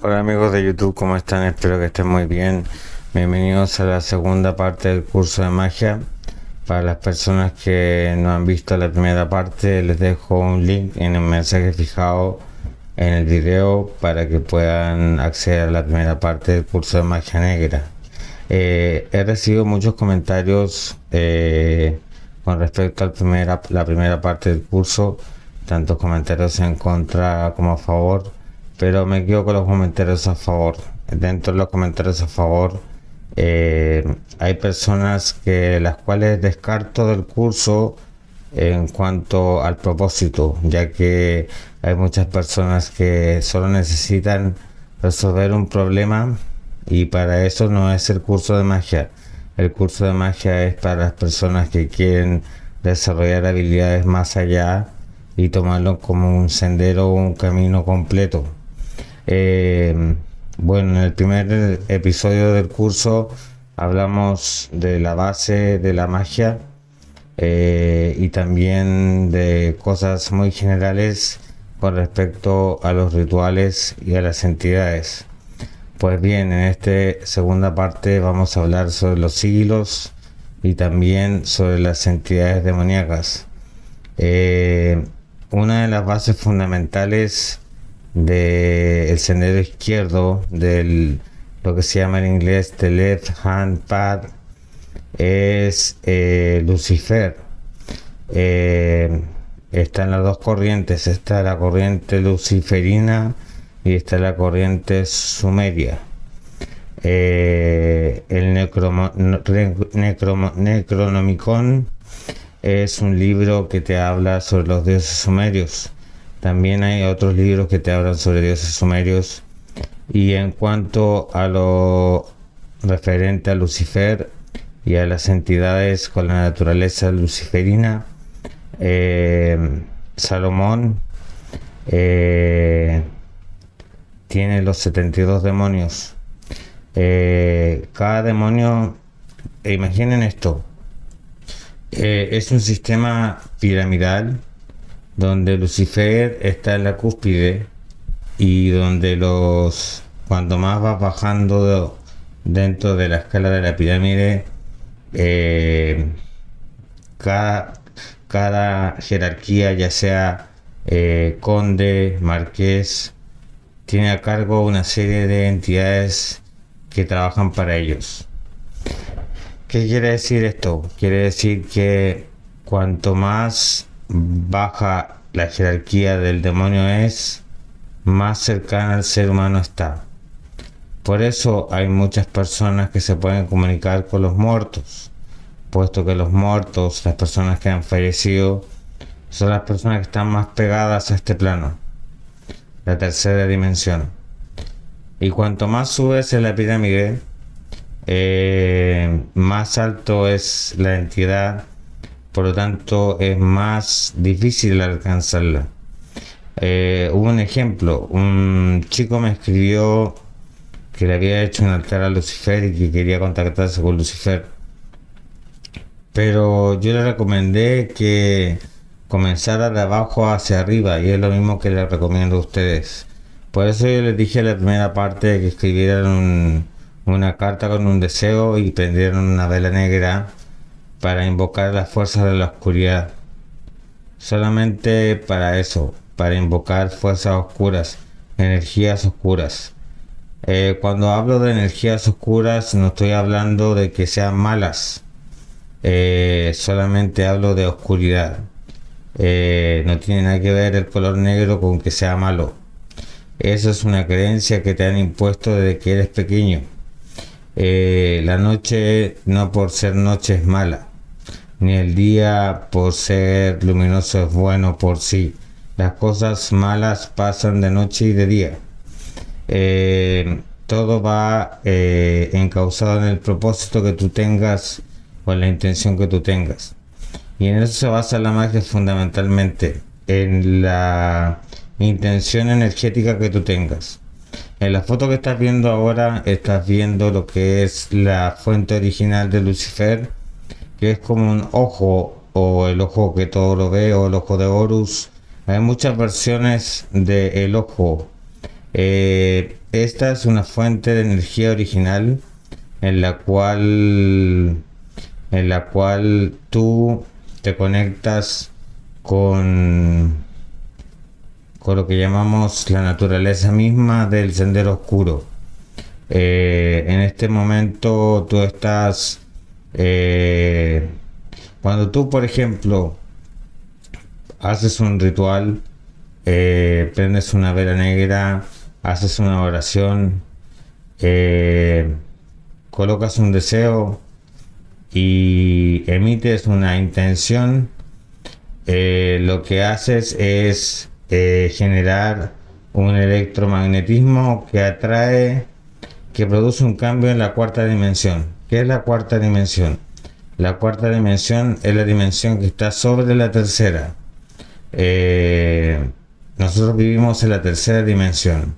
Hola amigos de YouTube, ¿cómo están? Espero que estén muy bien. Bienvenidos a la segunda parte del curso de magia. Para las personas que no han visto la primera parte, les dejo un link en el mensaje fijado en el video para que puedan acceder a la primera parte del curso de magia negra. Eh, he recibido muchos comentarios eh, con respecto a primera, la primera parte del curso, tantos comentarios en contra como a favor pero me quedo con los comentarios a favor. Dentro de los comentarios a favor, eh, hay personas que las cuales descarto del curso en cuanto al propósito, ya que hay muchas personas que solo necesitan resolver un problema y para eso no es el curso de magia. El curso de magia es para las personas que quieren desarrollar habilidades más allá y tomarlo como un sendero o un camino completo. Em, bueno, en el primer episodio del curso hablamos de la base de la magia eh, y también de cosas muy generales con respecto a los rituales y a las entidades. Pues bien, en esta segunda parte vamos a hablar sobre los siglos y también sobre las entidades demoníacas. Eh, una de las bases fundamentales del sendero izquierdo, del lo que se llama en inglés the left hand path, es eh, Lucifer. Eh, están las dos corrientes, está la corriente luciferina y está la corriente sumeria. Eh, el Necronomicon es un libro que te habla sobre los dioses sumerios. También hay otros libros que te hablan sobre dioses sumerios. Y en cuanto a lo referente a Lucifer y a las entidades con la naturaleza luciferina, eh, Salomón eh, tiene los 72 demonios. Eh, cada demonio, e imaginen esto, es un sistema piramidal donde Lucifer está en la cúspide y donde los cuando más vas bajando dentro de la escala de la pirámide eh, cada, cada jerarquía ya sea eh, conde marqués tiene a cargo una serie de entidades que trabajan para ellos ¿qué quiere decir esto? quiere decir que cuanto más baja la jerarquía del demonio es, más cercana al ser humano está. Por eso hay muchas personas que se pueden comunicar con los muertos, puesto que los muertos, las personas que han fallecido, son las personas que están más pegadas a este plano, la tercera dimensión. Y cuanto más subes en la pirámide, eh, más alto es la entidad por lo tanto es más difícil alcanzarla. hubo eh, un ejemplo, un chico me escribió que le había hecho un altar a Lucifer y que quería contactarse con Lucifer. Pero yo le recomendé que comenzara de abajo hacia arriba y es lo mismo que le recomiendo a ustedes. Por eso yo les dije en la primera parte que escribieran una carta con un deseo y prendieran una vela negra para invocar las fuerzas de la oscuridad. Solamente para eso, para invocar fuerzas oscuras, energías oscuras. Eh, cuando hablo de energías oscuras no estoy hablando de que sean malas, eh, solamente hablo de oscuridad. Eh, no tiene nada que ver el color negro con que sea malo. Eso es una creencia que te han impuesto desde que eres pequeño. la noche no por ser noche es mala ni el día por ser luminoso es bueno por sí. Las cosas malas pasan de noche y de día. Eh, todo va eh, encauzado en el propósito que tú tengas o en la intención que tú tengas. Y en eso se basa la magia fundamentalmente, en la intención energética que tú tengas. En la foto que estás viendo ahora, estás viendo lo que es la fuente original de Lucifer, que es como un ojo o el ojo que todo lo ve o el ojo de Horus. Hay muchas versiones del el ojo. Eh, esta es una fuente de energía original en la cual en la cual tú te conectas con con lo que llamamos la naturaleza misma del sendero oscuro. Eh, en este momento tú estás eh, cuando tú, por ejemplo, haces un ritual, eh, prendes una vela negra, haces una oración, eh, colocas un deseo y emites una intención, lo que haces es generar un electromagnetismo que atrae, que produce un cambio en la cuarta dimensión. ¿Qué es la cuarta dimensión? La cuarta dimensión es la dimensión que está sobre la tercera. Eh, nosotros vivimos en la tercera dimensión.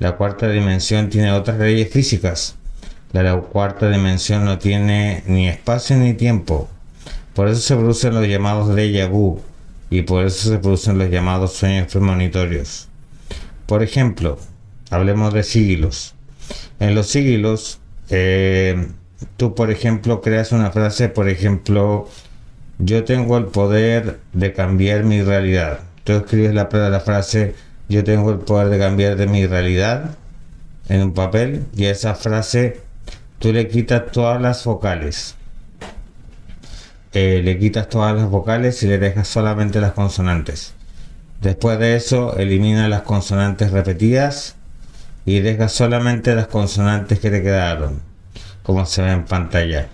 La cuarta dimensión tiene otras leyes físicas. La, cuarta dimensión no tiene ni espacio ni tiempo. Por eso se producen los llamados de vu y por eso se producen los llamados sueños premonitorios. Por ejemplo, hablemos de siglos. En los siglos, eh, tú, por ejemplo, creas una frase, por ejemplo, yo tengo el poder de cambiar mi realidad. Tú escribes la, la frase, yo tengo el poder de cambiar de mi realidad en un papel y a esa frase tú le quitas todas las vocales. Eh, le quitas todas las vocales y le dejas solamente las consonantes. Después de eso, elimina las consonantes repetidas y deja solamente las consonantes que le quedaron como se ve en pantalla.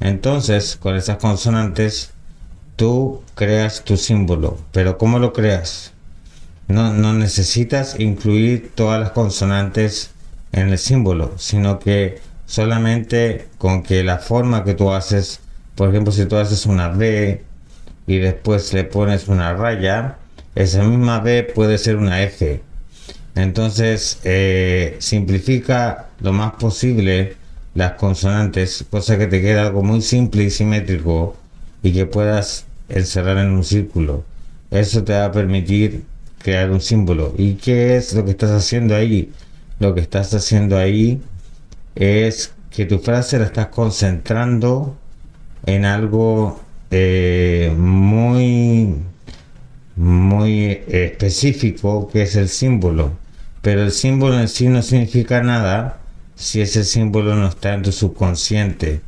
Entonces, con esas consonantes, tú creas tu símbolo. Pero ¿cómo lo creas? No, necesitas incluir todas las consonantes en el símbolo, sino que solamente con que la forma que tú haces, por ejemplo, si tú haces una B y después le pones una raya, esa misma B puede ser una F. Entonces, eh, simplifica lo más posible las consonantes, cosa que te queda algo muy simple y simétrico y que puedas encerrar en un círculo. Eso te va a permitir crear un símbolo. ¿Y qué es lo que estás haciendo ahí? Lo que estás haciendo ahí es que tu frase la estás concentrando en algo eh, muy muy específico que es el símbolo pero el símbolo en sí no significa nada si ese símbolo no está en tu subconsciente.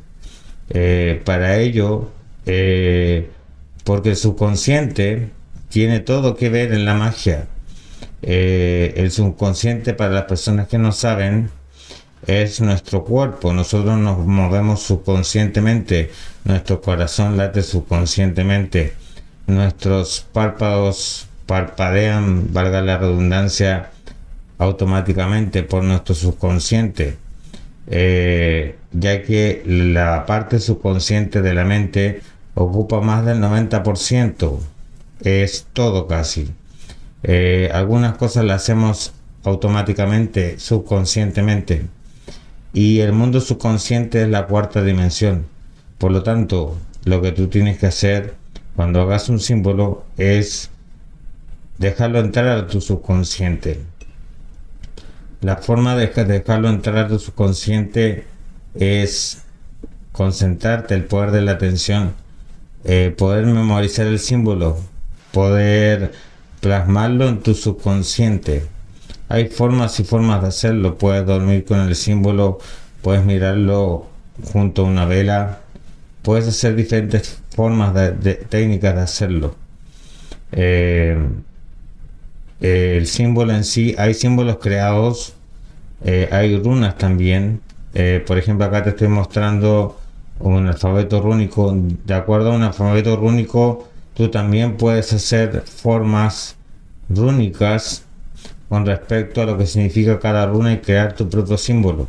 Eh, para ello, eh, porque el subconsciente tiene todo que ver en la magia. Eh, el subconsciente, para las personas que no saben, es nuestro cuerpo. Nosotros nos movemos subconscientemente. Nuestro corazón late subconscientemente. Nuestros párpados parpadean, valga la redundancia, automáticamente por nuestro subconsciente, eh, ya que la parte subconsciente de la mente ocupa más del 90%, es todo casi. Eh, algunas cosas las hacemos automáticamente, subconscientemente, y el mundo subconsciente es la cuarta dimensión. Por lo tanto, lo que tú tienes que hacer cuando hagas un símbolo es dejarlo entrar a tu subconsciente. La forma de dejarlo entrar a tu subconsciente es concentrarte, el poder de la atención, eh, poder memorizar el símbolo, poder plasmarlo en tu subconsciente. Hay formas y formas de hacerlo. Puedes dormir con el símbolo, puedes mirarlo junto a una vela, puedes hacer diferentes formas de, técnicas de hacerlo. Eh, eh, el símbolo en sí, hay símbolos creados, eh, hay runas también. Eh, por ejemplo, acá te estoy mostrando un alfabeto rúnico. De acuerdo a un alfabeto rúnico, tú también puedes hacer formas rúnicas con respecto a lo que significa cada runa y crear tu propio símbolo.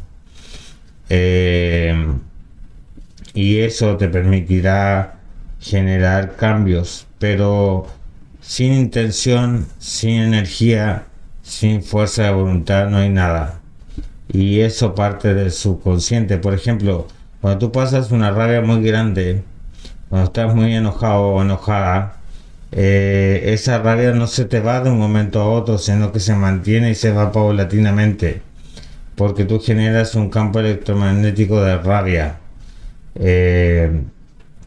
y eso te permitirá generar cambios, pero sin intención, sin energía, sin fuerza de voluntad no hay nada. Y eso parte del subconsciente. Por ejemplo, cuando tú pasas una rabia muy grande, cuando estás muy enojado o enojada, eh, esa rabia no se te va de un momento a otro, sino que se mantiene y se va paulatinamente. Porque tú generas un campo electromagnético de rabia. Eh,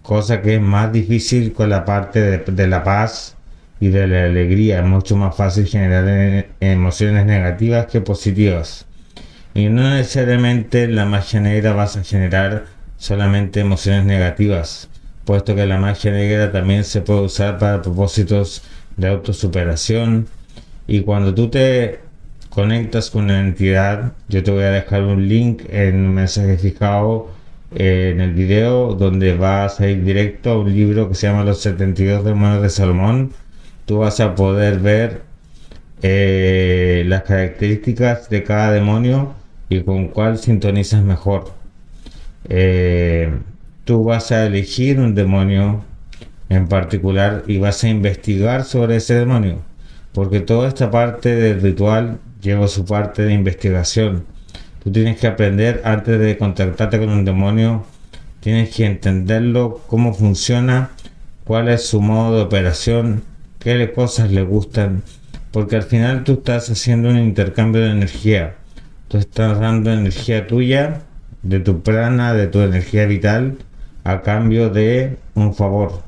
cosa que es más difícil con la parte de la paz y de la alegría. Es mucho más fácil generar eh, emociones negativas que positivas. Y no necesariamente la magia negra vas a generar solamente emociones negativas, puesto que la magia negra también se puede usar para propósitos de autosuperación. Y cuando tú te conectas con una entidad, yo te voy a dejar un link en un mensaje fijado eh, en el video donde vas a ir directo a un libro que se llama Los 72 demonios de Salomón tú vas a poder ver eh, las características de cada demonio y con cuál sintonizas mejor. Eh, tú vas a elegir un demonio en particular y vas a investigar sobre ese demonio, porque toda esta parte del ritual lleva su parte de investigación. Tú tienes que aprender antes de contactarte con un demonio, tienes que entenderlo, cómo funciona, cuál es su modo de operación, qué cosas le gustan, porque al final tú estás haciendo un intercambio de energía. Tú estás dando energía tuya, de tu prana, de tu energía vital, a cambio de un favor.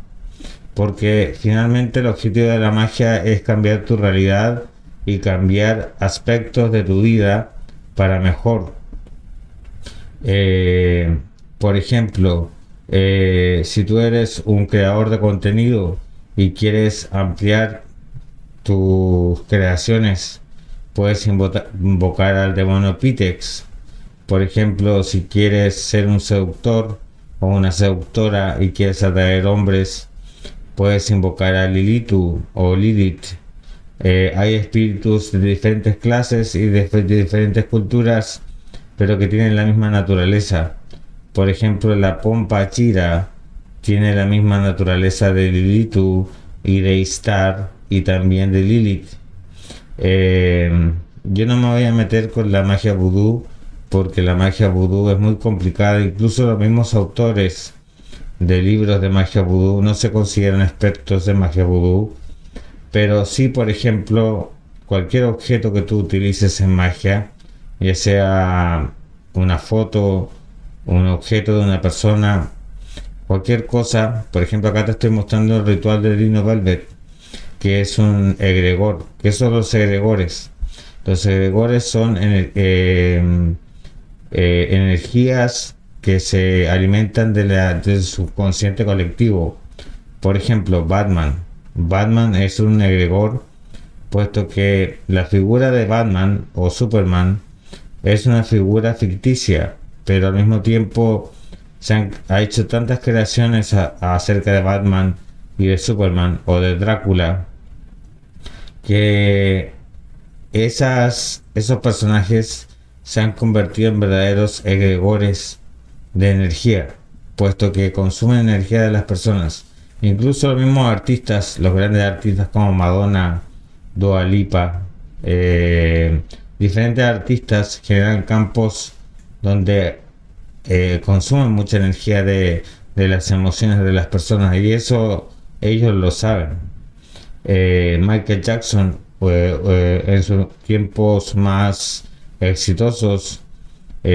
Porque finalmente el objetivo de la magia es cambiar tu realidad y cambiar aspectos de tu vida para mejor. Eh, por ejemplo, eh, si tú eres un creador de contenido, y quieres ampliar tus creaciones, puedes invocar al demonio Pitex. Por ejemplo, si quieres ser un seductor o una seductora y quieres atraer hombres, puedes invocar a Lilitu o Lilith. Eh, hay espíritus de diferentes clases y de diferentes culturas, pero que tienen la misma naturaleza. Por ejemplo, la pompa chira tiene la misma naturaleza de Lilitu y de Istar y también de Lilith. Eh, yo no me voy a meter con la magia vudú porque la magia vudú es muy complicada. Incluso los mismos autores de libros de magia vudú no se consideran expertos de magia vudú. Pero sí, por ejemplo, cualquier objeto que tú utilices en magia, ya sea una foto, un objeto de una persona, cualquier cosa, por ejemplo acá te estoy mostrando el ritual de Dino Velvet, que es un egregor, que son los egregores. Los egregores son eh, eh, energías que se alimentan de del subconsciente colectivo. Por ejemplo, Batman. Batman es un egregor, puesto que la figura de Batman o Superman es una figura ficticia, pero al mismo tiempo se han, hecho tantas creaciones acerca de Batman y de Superman o de Drácula que esas, esos personajes se han convertido en verdaderos egregores de energía, puesto que consumen energía de las personas. Incluso los mismos artistas, los grandes artistas como Madonna, Dua Lipa, eh, diferentes artistas generan campos donde eh, consumen mucha energía de, las emociones de las personas y eso ellos lo saben. Eh, Michael Jackson eh, en sus tiempos más exitosos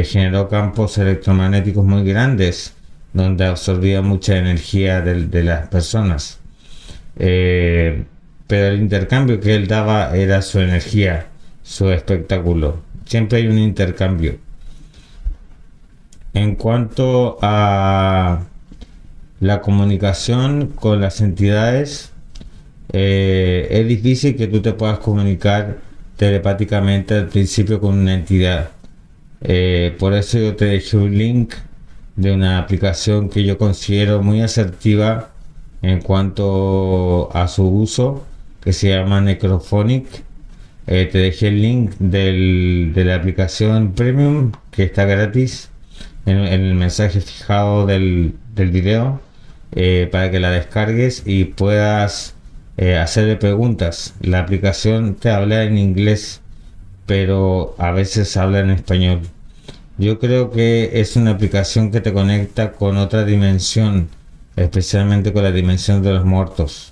generó campos electromagnéticos muy grandes donde absorbía mucha energía de las personas. pero el intercambio que él daba era su energía, su espectáculo. Siempre hay un intercambio en cuanto a la comunicación con las entidades, eh, es difícil que tú te puedas comunicar telepáticamente al principio con una entidad. Eh, por eso yo te dejé un link de una aplicación que yo considero muy asertiva en cuanto a su uso, que se llama Necrophonic. Eh, te dejé el link de la aplicación Premium, que está gratis en, el mensaje fijado del, del video eh, para que la descargues y puedas eh, hacerle preguntas. La aplicación te habla en inglés, pero a veces habla en español. Yo creo que es una aplicación que te conecta con otra dimensión, especialmente con la dimensión de los muertos.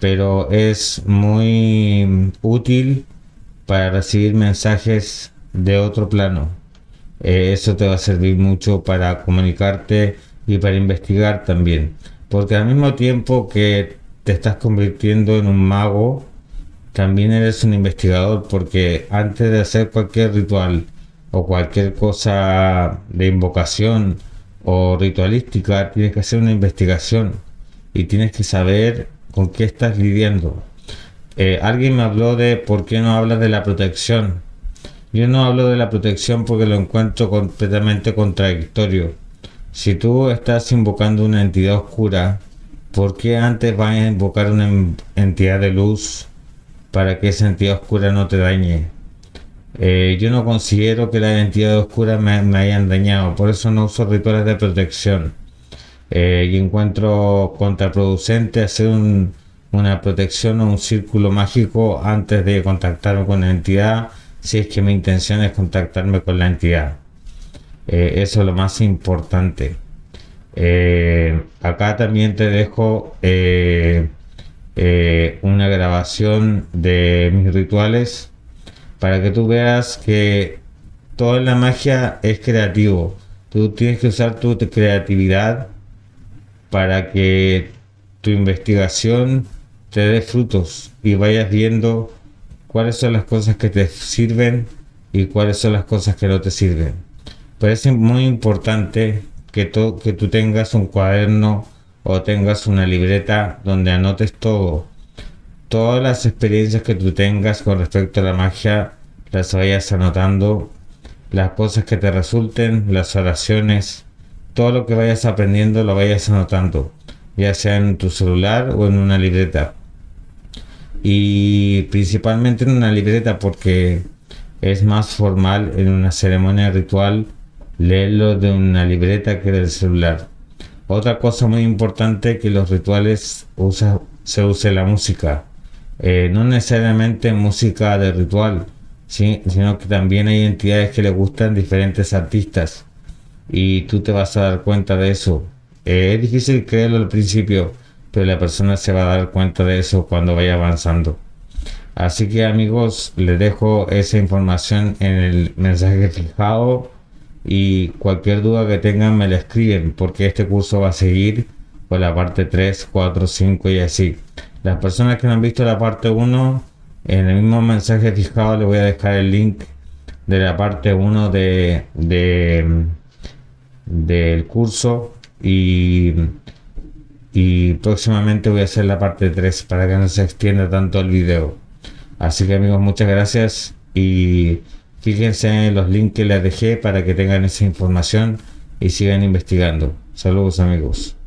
Pero es muy útil para recibir mensajes de otro plano. Eh, eso te va a servir mucho para comunicarte y para investigar también. Porque al mismo tiempo que te estás convirtiendo en un mago, también eres un investigador porque antes de hacer cualquier ritual o cualquier cosa de invocación o ritualística, tienes que hacer una investigación y tienes que saber con qué estás lidiando. Eh, alguien me habló de por qué no hablas de la protección. Yo no hablo de la protección porque lo encuentro completamente contradictorio. Si tú estás invocando una entidad oscura, ¿por qué antes vas a invocar una entidad de luz para que esa entidad oscura no te dañe? Eh, yo no considero que la entidad oscura me, haya hayan dañado, por eso no uso rituales de protección. Eh, y encuentro contraproducente hacer una protección o un círculo mágico antes de contactar con la entidad si es que mi intención es contactarme con la entidad. Eh, eso es lo más importante. Eh, acá también te dejo eh, una grabación de mis rituales para que tú veas que toda la magia es creativo. Tú tienes que usar tu creatividad para que tu investigación te dé frutos y vayas viendo cuáles son las cosas que te sirven y cuáles son las cosas que no te sirven. Parece muy importante que, que tú tengas un cuaderno o tengas una libreta donde anotes todo. Todas las experiencias que tú tengas con respecto a la magia, las vayas anotando, las cosas que te resulten, las oraciones, todo lo que vayas aprendiendo lo vayas anotando, ya sea en tu celular o en una libreta y principalmente en una libreta porque es más formal en una ceremonia ritual leerlo de una libreta que del celular. Otra cosa muy importante que los rituales se use la música. Eh, no necesariamente música de ritual, sino que también hay entidades que le gustan diferentes artistas. Y tú te vas a dar cuenta de eso. Eh, es difícil creerlo al principio la persona se va a dar cuenta de eso cuando vaya avanzando. Así que amigos, les dejo esa información en el mensaje fijado y cualquier duda que tengan me la escriben porque este curso va a seguir con la parte 3, 4, 5 y así. Las personas que no han visto la parte 1, en el mismo mensaje fijado les voy a dejar el link de la parte 1 de, de, del curso y y próximamente voy a hacer la parte 3 para que no se extienda tanto el video. Así que amigos, muchas gracias y fíjense en los links que les dejé para que tengan esa información y sigan investigando. Saludos amigos.